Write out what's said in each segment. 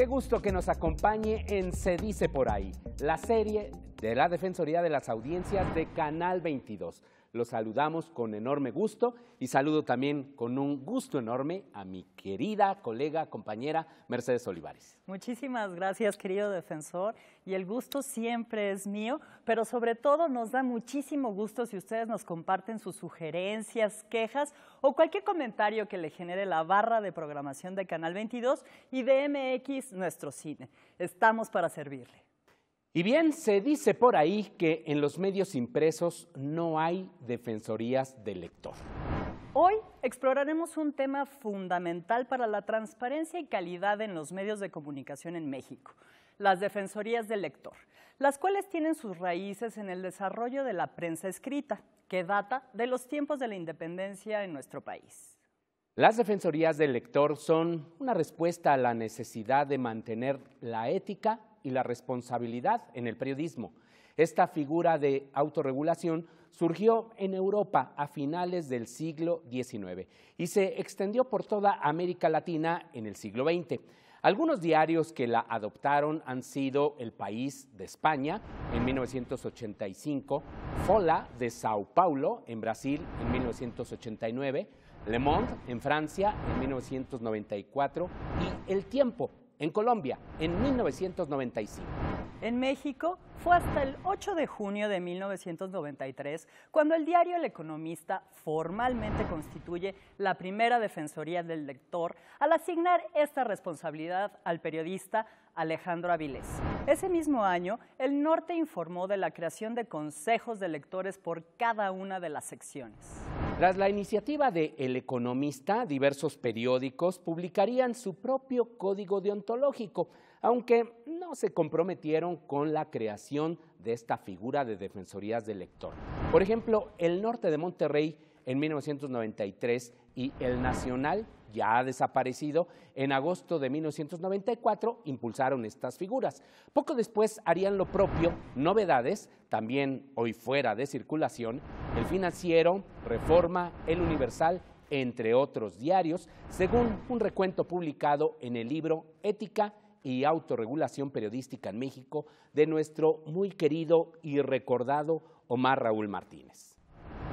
Qué gusto que nos acompañe en Se dice por ahí, la serie de la Defensoría de las Audiencias de Canal 22. Los saludamos con enorme gusto y saludo también con un gusto enorme a mi querida colega, compañera Mercedes Olivares. Muchísimas gracias, querido defensor, y el gusto siempre es mío, pero sobre todo nos da muchísimo gusto si ustedes nos comparten sus sugerencias, quejas o cualquier comentario que le genere la barra de programación de Canal 22 y de MX Nuestro Cine. Estamos para servirle. Y bien, se dice por ahí que en los medios impresos no hay defensorías del lector. Hoy exploraremos un tema fundamental para la transparencia y calidad en los medios de comunicación en México, las defensorías del lector, las cuales tienen sus raíces en el desarrollo de la prensa escrita, que data de los tiempos de la independencia en nuestro país. Las defensorías del lector son una respuesta a la necesidad de mantener la ética y la responsabilidad en el periodismo. Esta figura de autorregulación surgió en Europa a finales del siglo XIX y se extendió por toda América Latina en el siglo XX. Algunos diarios que la adoptaron han sido El País de España en 1985, Fola de Sao Paulo en Brasil en 1989, Le Monde en Francia en 1994 y El Tiempo en Colombia en 1995. En México fue hasta el 8 de junio de 1993 cuando el diario El Economista formalmente constituye la primera defensoría del lector al asignar esta responsabilidad al periodista Alejandro Avilés. Ese mismo año, el norte informó de la creación de consejos de lectores por cada una de las secciones. Tras la iniciativa de El Economista, diversos periódicos publicarían su propio código deontológico, aunque no se comprometieron con la creación de esta figura de defensorías de lector. Por ejemplo, El Norte de Monterrey en 1993 y El Nacional ya desaparecido, en agosto de 1994 impulsaron estas figuras. Poco después harían lo propio Novedades, también hoy fuera de circulación, El Financiero, Reforma, El Universal, entre otros diarios, según un recuento publicado en el libro Ética y Autorregulación Periodística en México de nuestro muy querido y recordado Omar Raúl Martínez.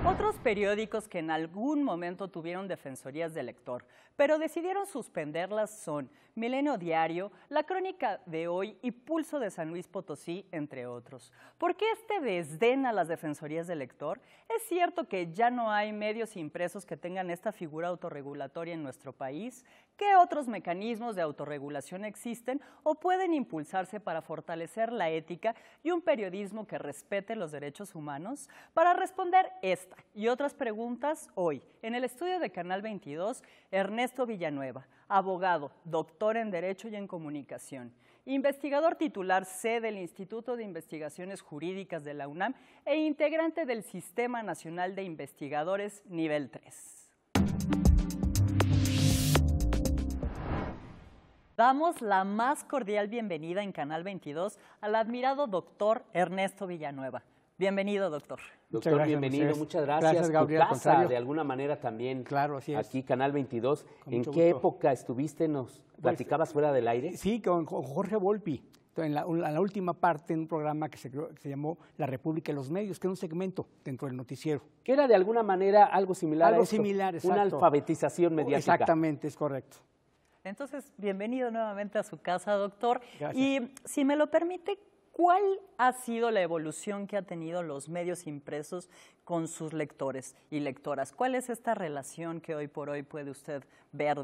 Otros periódicos que en algún momento tuvieron defensorías de lector, pero decidieron suspenderlas son Milenio Diario, La Crónica de Hoy y Pulso de San Luis Potosí, entre otros. ¿Por qué este desdén a las defensorías de lector? Es cierto que ya no hay medios impresos que tengan esta figura autorregulatoria en nuestro país. ¿Qué otros mecanismos de autorregulación existen o pueden impulsarse para fortalecer la ética y un periodismo que respete los derechos humanos? Para responder esta y otras preguntas hoy, en el estudio de Canal 22, Ernesto Villanueva, abogado, doctor en Derecho y en Comunicación, investigador titular C del Instituto de Investigaciones Jurídicas de la UNAM e integrante del Sistema Nacional de Investigadores Nivel 3. Damos la más cordial bienvenida en Canal 22 al admirado doctor Ernesto Villanueva. Bienvenido, doctor. Doctor, bienvenido, muchas gracias. Gracias, Gabriel. de alguna manera también. Claro, Aquí, Canal 22. ¿En qué época estuviste? ¿Nos pues, platicabas fuera del aire? Sí, con, Jorge Volpi. En la, última parte en un programa que se, llamó La República de los Medios, que era un segmento dentro del noticiero. Que era de alguna manera algo similar algo a similar, exacto. Una alfabetización mediática. Exactamente, es correcto. Entonces, bienvenido nuevamente a su casa, doctor. Y si me lo permite, ¿cuál ha sido la evolución que han tenido los medios impresos con sus lectores y lectoras? ¿Cuál es esta relación que hoy por hoy puede usted ver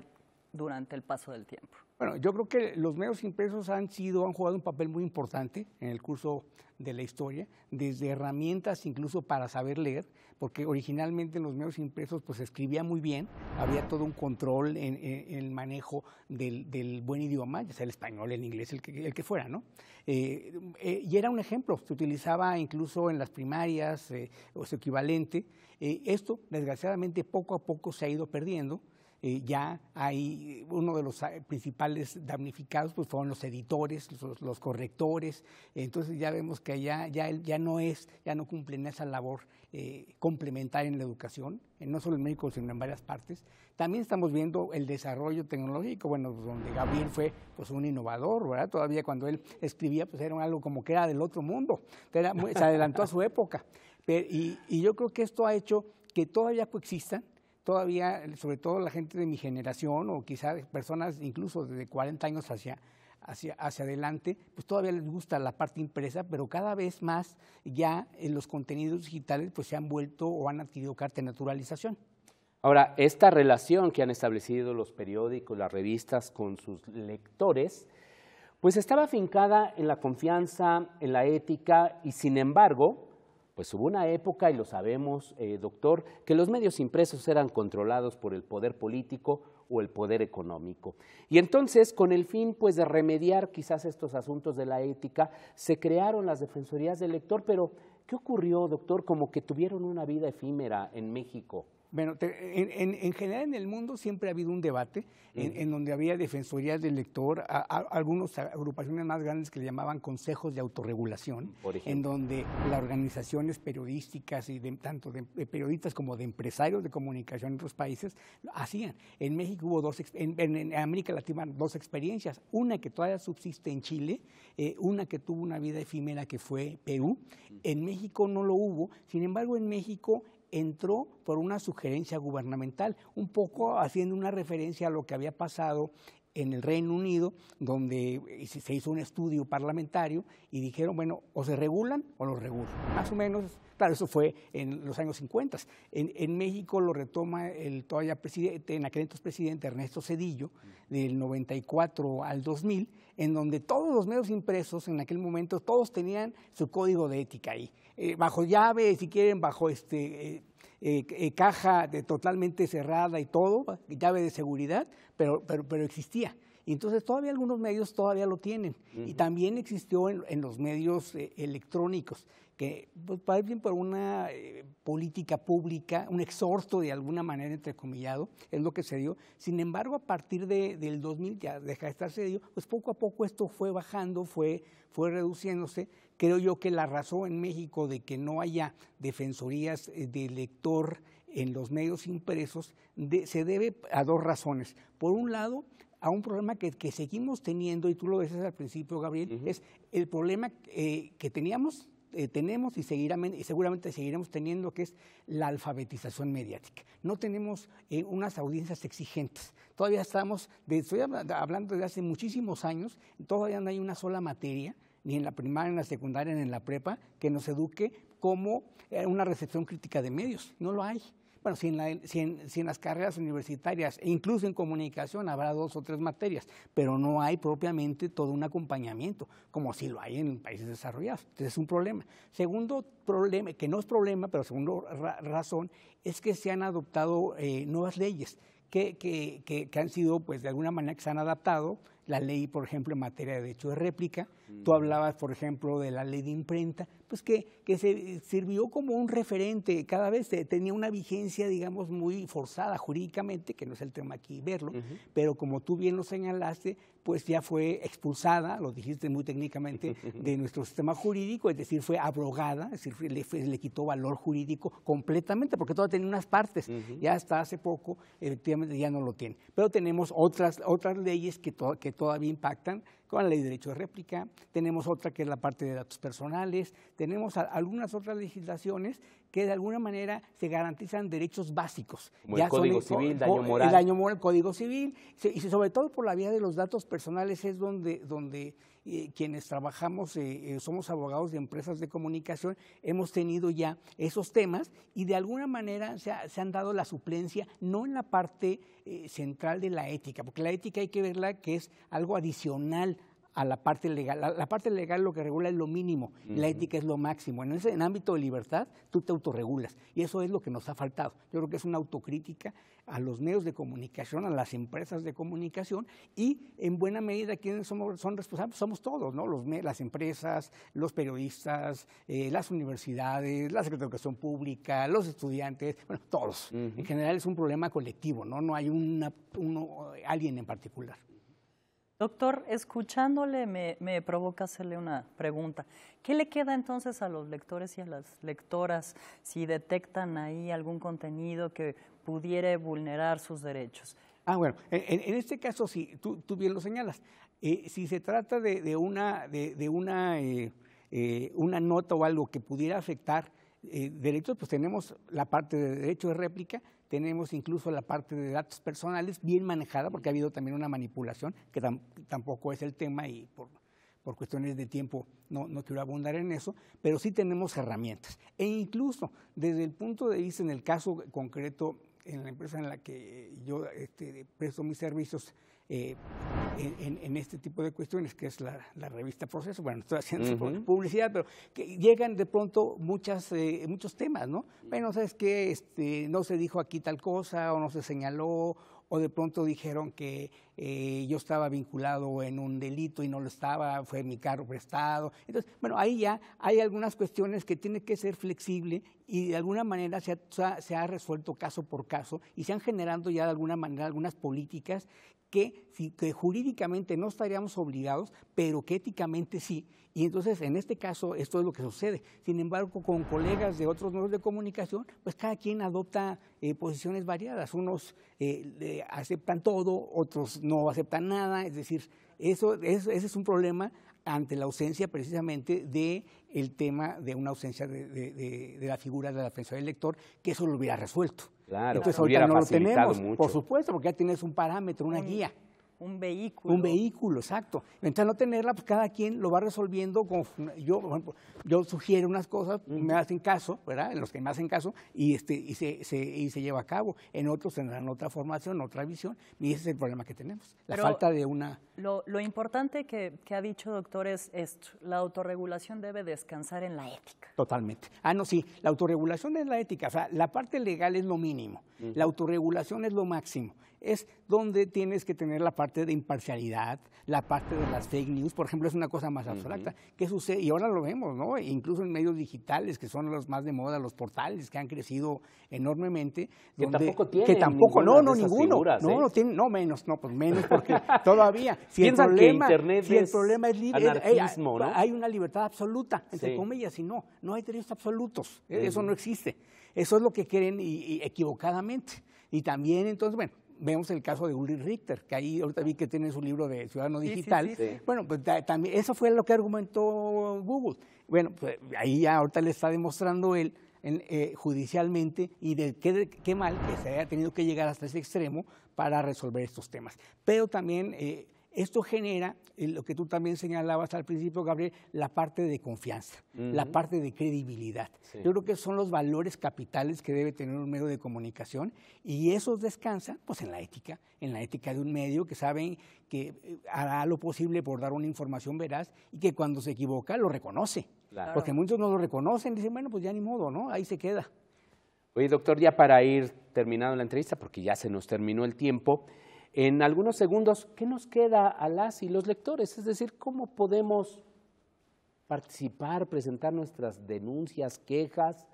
durante el paso del tiempo? Bueno, yo creo que los medios impresos han sido, han jugado un papel muy importante en el curso de la historia, desde herramientas incluso para saber leer, porque originalmente en los medios impresos pues se escribía muy bien, había todo un control en, el manejo del, buen idioma, ya sea el español, el inglés, el que, el que fuera, ¿no? Eh, eh, y era un ejemplo, se utilizaba incluso en las primarias eh, o su equivalente. esto, desgraciadamente, poco a poco se ha ido perdiendo eh, ya hay eh, uno de los eh, principales damnificados pues fueron los editores, los, correctores, entonces ya vemos que ya, ya, no es, ya no cumplen esa labor complementaria en la educación, no solo en México, sino en varias partes. También estamos viendo el desarrollo tecnológico, bueno, pues, donde Gabriel fue pues un innovador, ¿verdad? Todavía cuando él escribía, pues era algo como que era del otro mundo, se adelantó a su época. y, y yo creo que esto ha hecho que todavía coexistan todavía, sobre todo la gente de mi generación o quizás personas incluso desde 40 años hacia, hacia, adelante, pues todavía les gusta la parte impresa, pero cada vez más ya en eh, los contenidos digitales pues se han vuelto o han adquirido carta de naturalización. Ahora, esta relación que han establecido los periódicos, las revistas con sus lectores, pues estaba afincada en la confianza, en la ética y sin embargo, pues hubo una época, y lo sabemos, eh, doctor, que los medios impresos eran controlados por el poder político o el poder económico. Y entonces, con el fin pues, de remediar quizás estos asuntos de la ética, se crearon las defensorías del lector, pero ¿qué ocurrió, doctor? Como que tuvieron una vida efímera en México. Bueno, en, general en el mundo siempre ha habido un debate en, donde había defensorías del lector, a, algunas agrupaciones más grandes que le llamaban consejos de autorregulación, en donde las organizaciones periodísticas y tanto de, periodistas como de empresarios de comunicación en otros países hacían. En México hubo dos, en, América Latina dos experiencias, una que todavía subsiste en Chile, eh, una que tuvo una vida efímera que fue Perú. En México no lo hubo, sin embargo en México entró por una sugerencia gubernamental, un poco haciendo una referencia a lo que había pasado en el Reino Unido, donde eh, se hizo un estudio parlamentario y dijeron, bueno, o se regulan o los regulan. Más o menos, claro, eso fue en los años 50. En, en México lo retoma el todavía presidente, en aquel entonces presidente Ernesto Cedillo, del 94 al 2000, en donde todos los medios impresos en aquel momento, todos tenían su código de ética ahí eh, bajo llave, si quieren, bajo este, eh, eh, caja totalmente cerrada y todo, llave de seguridad, pero, pero, existía. Y entonces todavía algunos medios todavía lo tienen. Y también existió en, en los medios electrónicos, que pues, bien por una política pública, un exhorto de alguna manera entrecomillado, es lo que se dio. Sin embargo, a partir de, del 2000, ya deja de estar se pues poco a poco esto fue bajando, fue, fue reduciéndose. Creo yo que la razón en México de que no haya defensorías eh, de lector en los medios impresos se debe a dos razones. Por un lado, a un problema que, seguimos teniendo, y tú lo decías al principio, Gabriel, es el problema eh, que teníamos eh, tenemos y, y, seguramente seguiremos teniendo, que es la alfabetización mediática. No tenemos unas audiencias exigentes. Todavía estamos, estoy hablando de hace muchísimos años, todavía no hay una sola materia ni en la primaria, ni en la secundaria, ni en la prepa, que nos eduque como eh, una recepción crítica de medios. No lo hay. Bueno, si en, las carreras universitarias, e incluso en comunicación, habrá dos o tres materias, pero no hay propiamente todo un acompañamiento, como si lo hay en países desarrollados. Entonces es un problema. Segundo problema, que no es problema, pero segunda razón, es que se han adoptado eh, nuevas leyes que, que, que, que, han sido, pues, de alguna manera que se han adaptado la ley, por ejemplo, en materia de derecho de réplica. Tú hablabas, por ejemplo, de la ley de imprenta, pues que, se sirvió como un referente, cada vez tenía una vigencia, digamos, muy forzada jurídicamente, que no es el tema aquí verlo, pero como tú bien lo señalaste, pues ya fue expulsada, lo dijiste muy técnicamente, de nuestro sistema jurídico, es decir, fue abrogada, es decir, le, quitó valor jurídico completamente, porque todo tenía unas partes, ya hasta hace poco, efectivamente ya no lo tiene. Pero tenemos otras, otras leyes que todavía impactan con la ley de derecho de réplica, tenemos otra que es la parte de datos personales, tenemos algunas otras legislaciones que de alguna manera se garantizan derechos básicos. el Código Civil, daño moral. El daño moral, el Código Civil, y sobre todo por la vía de los datos personales es donde, eh, quienes trabajamos, eh, eh, somos abogados de empresas de comunicación, hemos tenido ya esos temas y de alguna manera se, se han dado la suplencia, no en la parte central de la ética, porque la ética hay que verla que es algo adicional a la parte legal. La, parte legal lo que regula es lo mínimo, la ética es lo máximo. En ese ámbito de libertad, tú te autorregulas y eso es lo que nos ha faltado. Yo creo que es una autocrítica a los medios de comunicación, a las empresas de comunicación y en buena medida quienes somos, son responsables somos todos, ¿no? Los, las empresas, los periodistas, eh, las universidades, la Secretaría de Educación Pública, los estudiantes, bueno, todos. En general es un problema colectivo, ¿no? No hay una, alguien en particular. Doctor, escuchándole me, provoca hacerle una pregunta. ¿Qué le queda entonces a los lectores y a las lectoras si detectan ahí algún contenido que pudiera vulnerar sus derechos? Ah, bueno, en, este caso sí, tú, bien lo señalas. Eh, si se trata de, una, de, una, eh, eh, una nota o algo que pudiera afectar derechos, pues tenemos la parte de derecho de réplica, tenemos incluso la parte de datos personales bien manejada, porque ha habido también una manipulación, que tampoco es el tema y por, por cuestiones de tiempo no, no, quiero abundar en eso, pero sí tenemos herramientas. E incluso desde el punto de vista, en el caso concreto, en la empresa en la que yo este, presto mis servicios, eh, en, este tipo de cuestiones, que es la, revista Proceso, bueno, estoy haciendo publicidad, pero que llegan de pronto eh, muchos temas, ¿no? Bueno, sabes que este, no se dijo aquí tal cosa, o no se señaló, o de pronto dijeron que eh, yo estaba vinculado en un delito y no lo estaba, fue mi carro prestado. Entonces, bueno, ahí ya hay algunas cuestiones que tiene que ser flexible y de alguna manera se ha, se ha resuelto caso por caso y se han generando ya de alguna manera algunas políticas que, jurídicamente no estaríamos obligados, pero que éticamente sí. Y entonces, en este caso, esto es lo que sucede. Sin embargo, con colegas de otros medios de comunicación, pues cada quien adopta eh, posiciones variadas. Unos eh, aceptan todo, otros no aceptan nada. Es decir, eso, ese es un problema ante la ausencia precisamente de tema de una ausencia de, la figura de la defensa del lector, que eso lo hubiera resuelto. Claro, Entonces ahorita no lo tenemos, por supuesto, porque ya tienes un parámetro, una guía. Un vehículo. Un vehículo, exacto. Mientras no tenerla, pues cada quien lo va resolviendo. Con, yo, yo sugiero unas cosas, me hacen caso, ¿verdad? En los que me hacen caso y, este, y, se, y se lleva a cabo. En otros tendrán otra formación, otra visión. Y ese es el problema que tenemos, la falta de una lo, lo importante que, ha dicho, doctor, es esto. La autorregulación debe descansar en la ética. Totalmente. Ah, no, sí. La autorregulación es la ética. O sea, la parte legal es lo mínimo. Mm. La autorregulación es lo máximo. Es donde tienes que tener la parte de imparcialidad, la parte de las fake news. Por ejemplo, es una cosa más abstracta. ¿Qué sucede? Y ahora lo vemos, ¿no? Incluso en medios digitales, que son los más de moda, los portales que han crecido enormemente. Que tampoco tienen. Que tampoco, no, no, ninguno. no, ¿eh? no, no menos, no, pues menos, porque todavía si el problema, que es problema eh, hay, una libertad absoluta, entre comillas, y no, no hay derechos absolutos, eh, eso no existe. Eso es lo que quieren y, equivocadamente. Y también, entonces, bueno, vemos el caso de Ulrich Richter, que ahí ahorita vi que tiene su libro de Ciudadano Digital. bueno, pues también eso fue lo que argumentó Google. Bueno, pues ahí ya ahorita le está demostrando él eh, judicialmente y de qué, mal que se haya tenido que llegar hasta ese extremo para resolver estos temas. Pero también esto genera eh, lo que tú también señalabas al principio, Gabriel, la parte de confianza, la parte de credibilidad. Yo creo que son los valores capitales que debe tener un medio de comunicación y esos descansan pues, en la ética, en la ética de un medio que sabe que eh, hará lo posible por dar una información veraz y que cuando se equivoca lo reconoce. Porque muchos no lo reconocen, y dicen, bueno, pues ya ni modo, ¿no? Ahí se queda. Oye, doctor, ya para ir terminando la entrevista, porque ya se nos terminó el tiempo, en algunos segundos qué nos queda a las y los lectores, es decir, cómo podemos participar, presentar nuestras denuncias, quejas,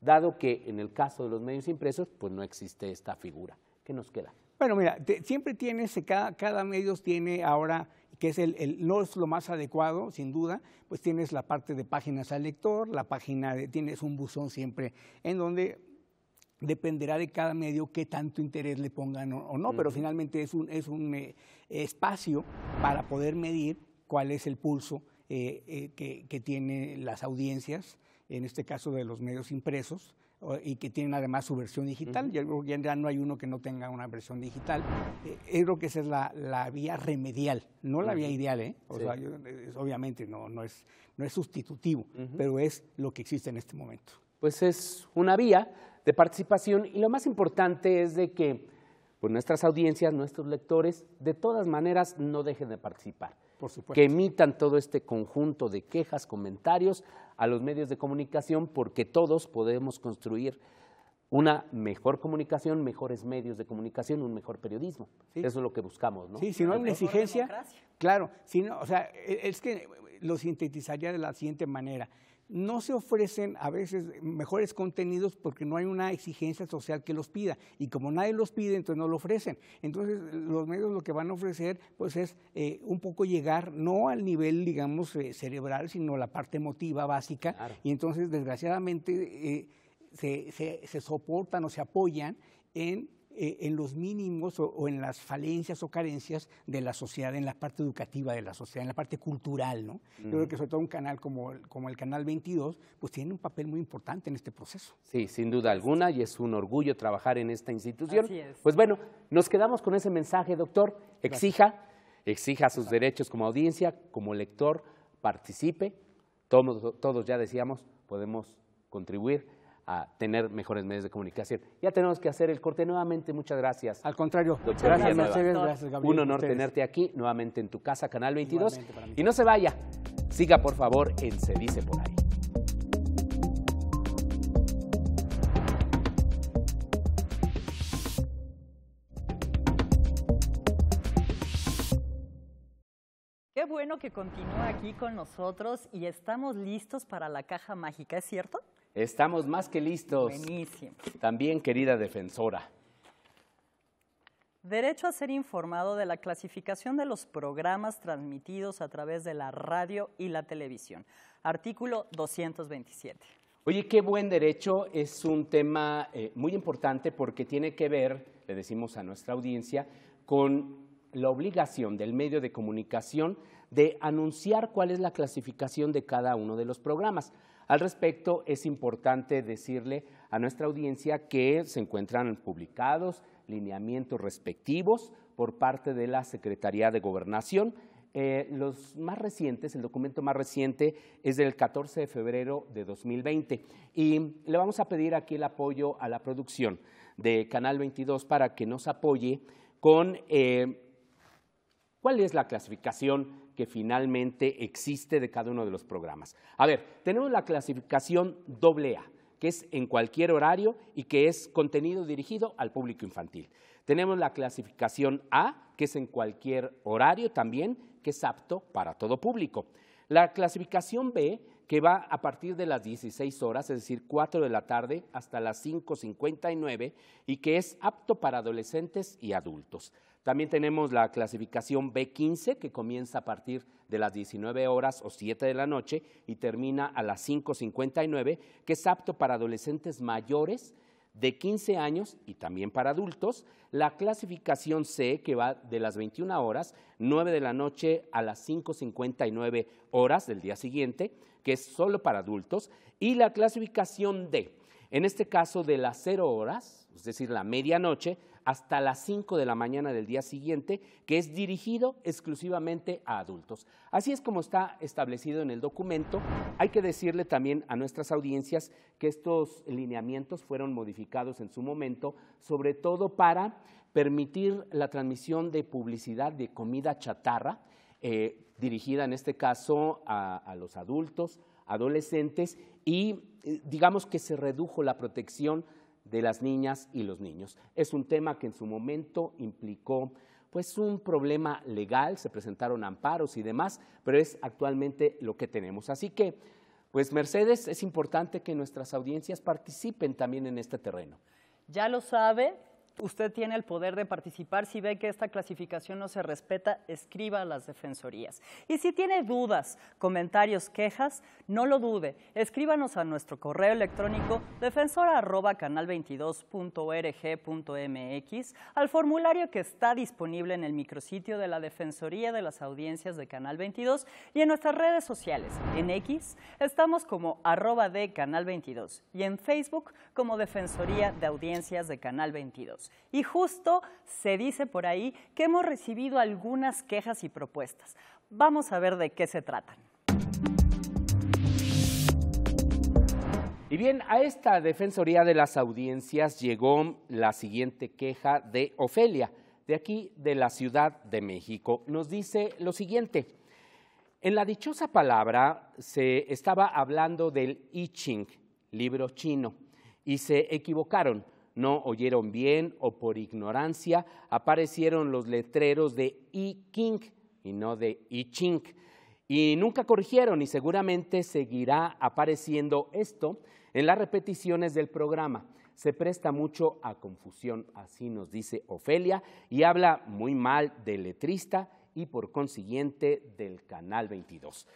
dado que en el caso de los medios impresos, pues no existe esta figura. ¿Qué nos queda? Bueno, mira, siempre tienes, cada, cada medio tiene ahora, que es el, no es lo más adecuado, sin duda, pues tienes la parte de páginas al lector, la página tienes un buzón siempre en donde dependerá de cada medio qué tanto interés le pongan o, no, pero finalmente es un, es un eh, espacio para poder medir cuál es el pulso eh, eh, que, que, tienen las audiencias, en este caso de los medios impresos, y que tienen además su versión digital. Uh -huh. ya, no hay uno que no tenga una versión digital. es lo que esa es la, la vía remedial, no la vía ideal, ¿eh? obviamente no, no, es, no es sustitutivo, pero es lo que existe en este momento. Pues es una vía de participación y lo más importante es de que pues, nuestras audiencias, nuestros lectores, de todas maneras no dejen de participar. Que emitan todo este conjunto de quejas, comentarios a los medios de comunicación porque todos podemos construir una mejor comunicación, mejores medios de comunicación, un mejor periodismo. Eso es lo que buscamos, ¿no? Sí, si no hay una exigencia, claro, si o sea, e, es que lo sintetizaría de la siguiente manera no se ofrecen a veces mejores contenidos porque no hay una exigencia social que los pida. Y como nadie los pide, entonces no lo ofrecen. Entonces, los medios lo que van a ofrecer pues es eh, un poco llegar no al nivel, digamos, eh, cerebral, sino la parte emotiva básica. Y entonces, desgraciadamente, eh, se, se soportan o se apoyan en eh, en los mínimos o, en las falencias o carencias de la sociedad, en la parte educativa de la sociedad, en la parte cultural, ¿no? Yo creo que sobre todo un canal como, como el Canal 22, pues tiene un papel muy importante en este proceso. Sí, sin duda alguna, y es un orgullo trabajar en esta institución. Así es. Pues bueno, nos quedamos con ese mensaje, doctor. Exija, exija sus derechos como audiencia, como lector, participe. todos ya decíamos, podemos contribuir a tener mejores medios de comunicación. Ya tenemos que hacer el corte nuevamente. Muchas gracias. Al contrario, gracias, Gabriel. Un honor tenerte aquí nuevamente en tu casa, Canal 22. Y no se vaya. Siga, por favor, en Se Dice Por Ahí. Qué bueno que continúa aquí con nosotros y estamos listos para la caja mágica, ¿es cierto? Estamos más que listos. También, querida defensora. Derecho a ser informado de la clasificación de los programas transmitidos a través de la radio y la televisión. Artículo 227. Oye, qué buen derecho. Es un tema eh, muy importante porque tiene que ver, le decimos a nuestra audiencia, con la obligación del medio de comunicación de anunciar cuál es la clasificación de cada uno de los programas. Al respecto, es importante decirle a nuestra audiencia que se encuentran publicados lineamientos respectivos por parte de la Secretaría de Gobernación. Eh, los más recientes, el documento más reciente es del 14 de febrero de 2020 y le vamos a pedir aquí el apoyo a la producción de Canal 22 para que nos apoye con eh, cuál es la clasificación que finalmente existe de cada uno de los programas. A ver, tenemos la clasificación AA, que es en cualquier horario y que es contenido dirigido al público infantil. Tenemos la clasificación A, que es en cualquier horario también, que es apto para todo público. La clasificación B, que va a partir de las 16 horas, es decir, 4 de la tarde hasta las 5.59 y que es apto para adolescentes y adultos. También tenemos la clasificación B15 que comienza a partir de las 19 horas o 7 de la noche y termina a las 5.59, que es apto para adolescentes mayores de 15 años y también para adultos, la clasificación C que va de las 21 horas, 9 de la noche a las 5.59 horas del día siguiente, que es solo para adultos, y la clasificación D, en este caso de las 0 horas, es decir, la medianoche, hasta las 5 de la mañana del día siguiente, que es dirigido exclusivamente a adultos. Así es como está establecido en el documento. Hay que decirle también a nuestras audiencias que estos lineamientos fueron modificados en su momento, sobre todo para permitir la transmisión de publicidad de comida chatarra, eh, dirigida en este caso a los adultos, adolescentes y eh, digamos que se redujo la protección de las niñas y los niños. Es un tema que en su momento implicó pues un problema legal, se presentaron amparos y demás, pero es actualmente lo que tenemos. Así que, pues Mercedes, es importante que nuestras audiencias participen también en este terreno. Ya lo sabe, Usted tiene el poder de participar. Si ve que esta clasificación no se respeta, escriba a las defensorías. Y si tiene dudas, comentarios, quejas, no lo dude. Escríbanos a nuestro correo electrónico defensora.canal22.org.mx al formulario que está disponible en el micrositio de la Defensoría de las Audiencias de Canal 22 y en nuestras redes sociales. En X estamos como arroba de Canal 22 y en Facebook como Defensoría de Audiencias de Canal 22. Y justo se dice por ahí que hemos recibido algunas quejas y propuestas. Vamos a ver de qué se tratan. Y bien, a esta Defensoría de las Audiencias llegó la siguiente queja de Ofelia, de aquí de la Ciudad de México. Nos dice lo siguiente. En la dichosa palabra se estaba hablando del I Ching, libro chino, y se equivocaron no oyeron bien o por ignorancia, aparecieron los letreros de I King y no de I Ching. Y nunca corrigieron y seguramente seguirá apareciendo esto en las repeticiones del programa. Se presta mucho a confusión, así nos dice Ofelia, y habla muy mal del letrista y por consiguiente del Canal 22.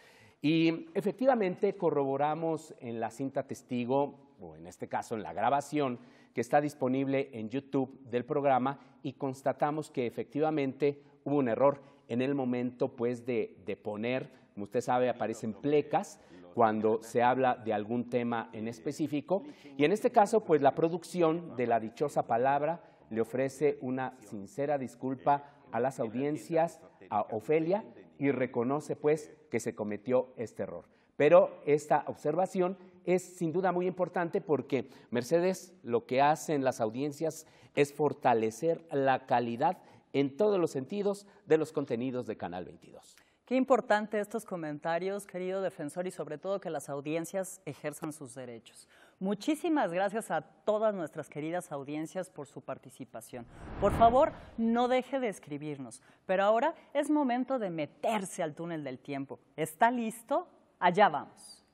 Y efectivamente corroboramos en la cinta testigo o en este caso en la grabación que está disponible en YouTube del programa y constatamos que efectivamente hubo un error en el momento pues de, de poner, como usted sabe, aparecen plecas cuando se habla de algún tema en específico y en este caso pues la producción de la dichosa palabra le ofrece una sincera disculpa eh, a las audiencias, a Ofelia, y reconoce pues que se cometió este error. Pero esta observación es sin duda muy importante porque Mercedes lo que hace en las audiencias es fortalecer la calidad en todos los sentidos de los contenidos de Canal 22. Qué importante estos comentarios, querido defensor, y sobre todo que las audiencias ejerzan sus derechos. Muchísimas gracias a todas nuestras queridas audiencias por su participación. Por favor, no deje de escribirnos, pero ahora es momento de meterse al túnel del tiempo. ¿Está listo? Allá vamos.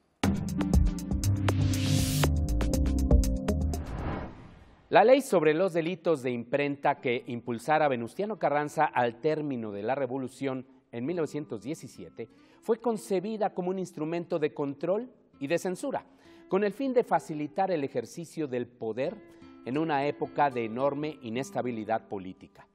La ley sobre los delitos de imprenta que impulsara Venustiano Carranza al término de la Revolución en 1917 fue concebida como un instrumento de control y de censura, con el fin de facilitar el ejercicio del poder en una época de enorme inestabilidad política.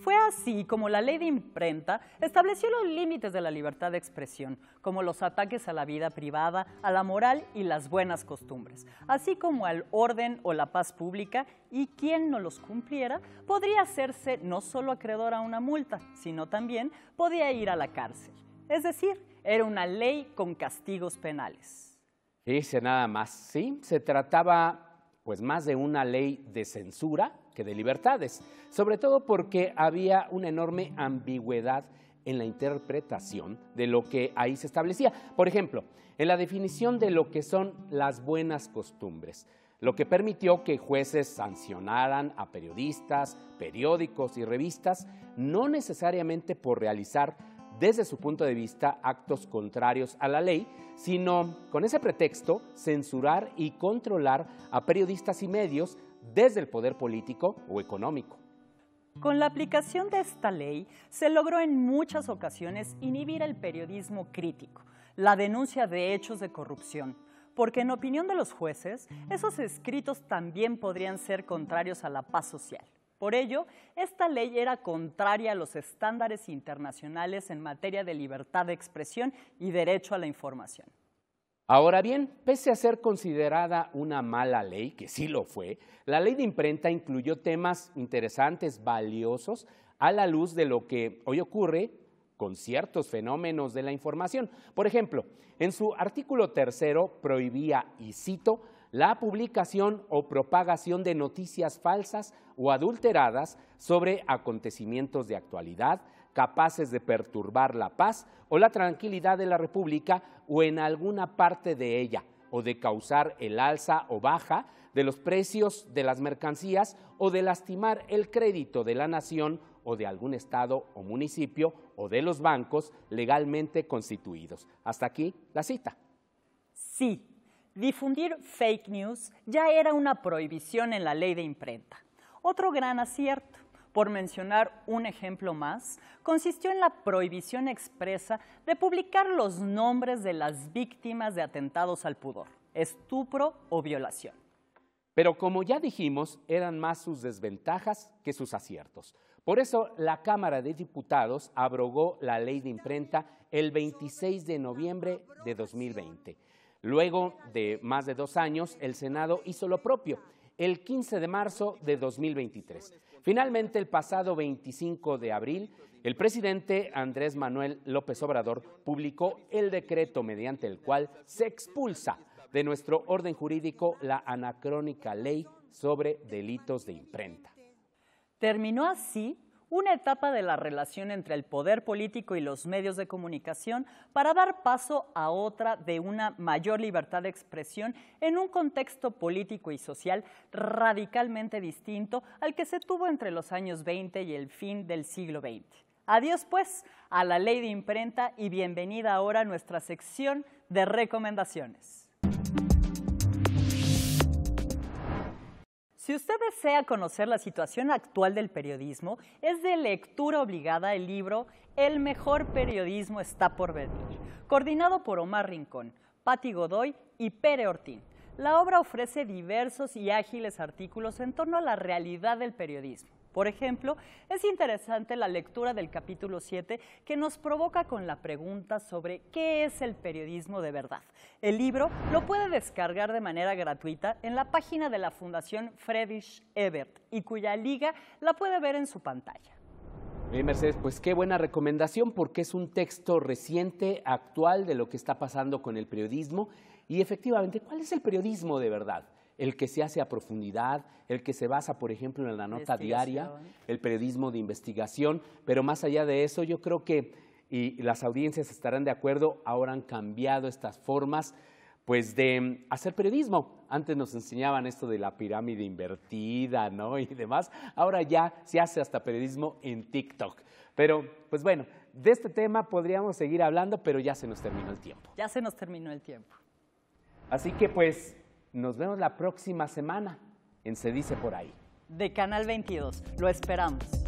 Fue así como la ley de imprenta estableció los límites de la libertad de expresión, como los ataques a la vida privada, a la moral y las buenas costumbres, así como al orden o la paz pública, y quien no los cumpliera podría hacerse no solo acreedor a una multa, sino también podía ir a la cárcel. Es decir, era una ley con castigos penales. Dice nada más, sí, se trataba pues más de una ley de censura que de libertades, sobre todo porque había una enorme ambigüedad en la interpretación de lo que ahí se establecía. Por ejemplo, en la definición de lo que son las buenas costumbres, lo que permitió que jueces sancionaran a periodistas, periódicos y revistas, no necesariamente por realizar desde su punto de vista actos contrarios a la ley, sino con ese pretexto censurar y controlar a periodistas y medios desde el poder político o económico. Con la aplicación de esta ley se logró en muchas ocasiones inhibir el periodismo crítico, la denuncia de hechos de corrupción, porque en opinión de los jueces, esos escritos también podrían ser contrarios a la paz social. Por ello, esta ley era contraria a los estándares internacionales en materia de libertad de expresión y derecho a la información. Ahora bien, pese a ser considerada una mala ley, que sí lo fue, la ley de imprenta incluyó temas interesantes, valiosos, a la luz de lo que hoy ocurre con ciertos fenómenos de la información. Por ejemplo, en su artículo tercero prohibía, y cito, la publicación o propagación de noticias falsas o adulteradas sobre acontecimientos de actualidad, capaces de perturbar la paz o la tranquilidad de la República o en alguna parte de ella, o de causar el alza o baja de los precios de las mercancías o de lastimar el crédito de la nación o de algún estado o municipio o de los bancos legalmente constituidos. Hasta aquí la cita. Sí, difundir fake news ya era una prohibición en la ley de imprenta. Otro gran acierto por mencionar un ejemplo más, consistió en la prohibición expresa de publicar los nombres de las víctimas de atentados al pudor, estupro o violación. Pero como ya dijimos, eran más sus desventajas que sus aciertos. Por eso la Cámara de Diputados abrogó la ley de imprenta el 26 de noviembre de 2020. Luego de más de dos años, el Senado hizo lo propio el 15 de marzo de 2023. Finalmente, el pasado 25 de abril, el presidente Andrés Manuel López Obrador publicó el decreto mediante el cual se expulsa de nuestro orden jurídico la anacrónica ley sobre delitos de imprenta. Terminó así una etapa de la relación entre el poder político y los medios de comunicación para dar paso a otra de una mayor libertad de expresión en un contexto político y social radicalmente distinto al que se tuvo entre los años 20 y el fin del siglo XX. Adiós pues a la ley de imprenta y bienvenida ahora a nuestra sección de recomendaciones. Si usted desea conocer la situación actual del periodismo, es de lectura obligada el libro El mejor periodismo está por venir, coordinado por Omar Rincón, Patti Godoy y Pere Ortín. La obra ofrece diversos y ágiles artículos en torno a la realidad del periodismo. Por ejemplo, es interesante la lectura del capítulo 7 que nos provoca con la pregunta sobre qué es el periodismo de verdad. El libro lo puede descargar de manera gratuita en la página de la Fundación Friedrich Ebert y cuya liga la puede ver en su pantalla. Mercedes, pues qué buena recomendación porque es un texto reciente, actual de lo que está pasando con el periodismo y efectivamente, ¿cuál es el periodismo de verdad? el que se hace a profundidad, el que se basa, por ejemplo, en la nota diaria, el periodismo de investigación, pero más allá de eso, yo creo que, y las audiencias estarán de acuerdo, ahora han cambiado estas formas pues de hacer periodismo. Antes nos enseñaban esto de la pirámide invertida, ¿no? Y demás. Ahora ya se hace hasta periodismo en TikTok. Pero, pues bueno, de este tema podríamos seguir hablando, pero ya se nos terminó el tiempo. Ya se nos terminó el tiempo. Así que pues nos vemos la próxima semana en Se Dice Por Ahí. De Canal 22. Lo esperamos.